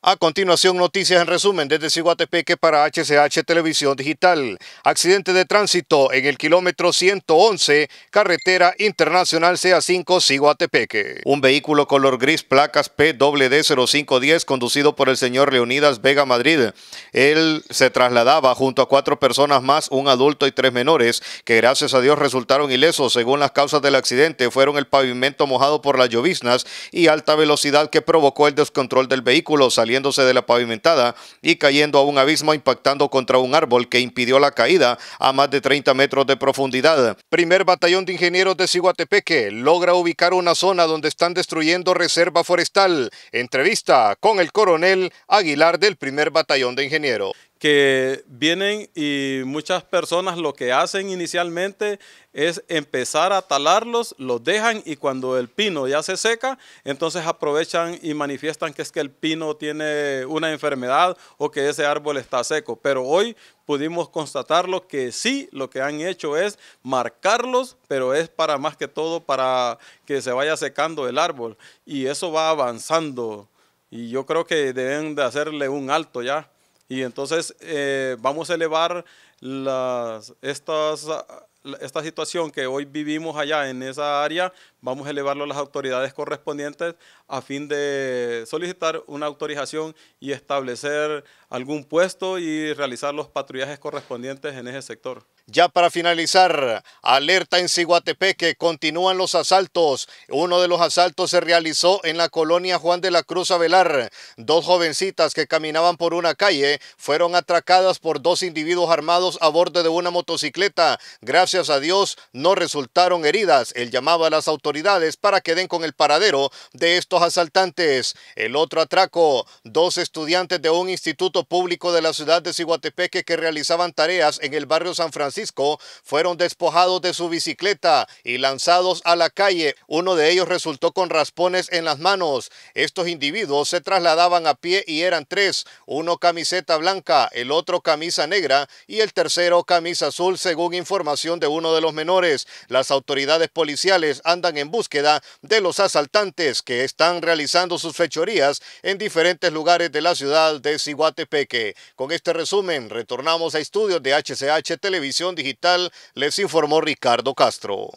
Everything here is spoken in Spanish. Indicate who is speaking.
Speaker 1: A continuación, noticias en resumen desde Ciguatepeque para HCH Televisión Digital. Accidente de tránsito en el kilómetro 111, carretera internacional CA5 Ciguatepeque. Un vehículo color gris, placas PWD0510, conducido por el señor Leonidas Vega Madrid. Él se trasladaba junto a cuatro personas más, un adulto y tres menores, que gracias a Dios resultaron ilesos. Según las causas del accidente, fueron el pavimento mojado por las lloviznas y alta velocidad que provocó el descontrol del vehículo saliéndose de la pavimentada y cayendo a un abismo impactando contra un árbol que impidió la caída a más de 30 metros de profundidad. Primer batallón de ingenieros de Siguatepeque logra ubicar una zona donde están destruyendo reserva forestal. Entrevista con el coronel Aguilar del primer batallón de ingenieros
Speaker 2: que vienen y muchas personas lo que hacen inicialmente es empezar a talarlos, los dejan y cuando el pino ya se seca, entonces aprovechan y manifiestan que es que el pino tiene una enfermedad o que ese árbol está seco. Pero hoy pudimos constatarlo que sí, lo que han hecho es marcarlos, pero es para más que todo para que se vaya secando el árbol y eso va avanzando y yo creo que deben de hacerle un alto ya y entonces eh, vamos a elevar estas, esta situación que hoy vivimos allá en esa área, vamos a elevarlo a las autoridades correspondientes a fin de solicitar una autorización y establecer algún puesto y realizar los patrullajes correspondientes en ese sector. Ya para finalizar, alerta en Ziguatepeque, continúan los
Speaker 1: asaltos. Uno de los asaltos se realizó en la colonia Juan de la Cruz Avelar. Dos jovencitas que caminaban por una calle fueron atracadas por dos individuos armados a bordo de una motocicleta. Gracias a Dios no resultaron heridas. El llamaba a las autoridades para que den con el paradero de estos asaltantes. El otro atraco, dos estudiantes de un instituto público de la ciudad de ziguatepeque que realizaban tareas en el barrio San Francisco fueron despojados de su bicicleta y lanzados a la calle. Uno de ellos resultó con raspones en las manos. Estos individuos se trasladaban a pie y eran tres, uno camiseta blanca, el otro camisa negra y el tercero camisa azul, según información de uno de los menores. Las autoridades policiales andan en búsqueda de los asaltantes que están realizando sus fechorías en diferentes lugares de la ciudad de Ciguatepeque. Con este resumen, retornamos a estudios de HCH Televisión Digital les informó Ricardo Castro.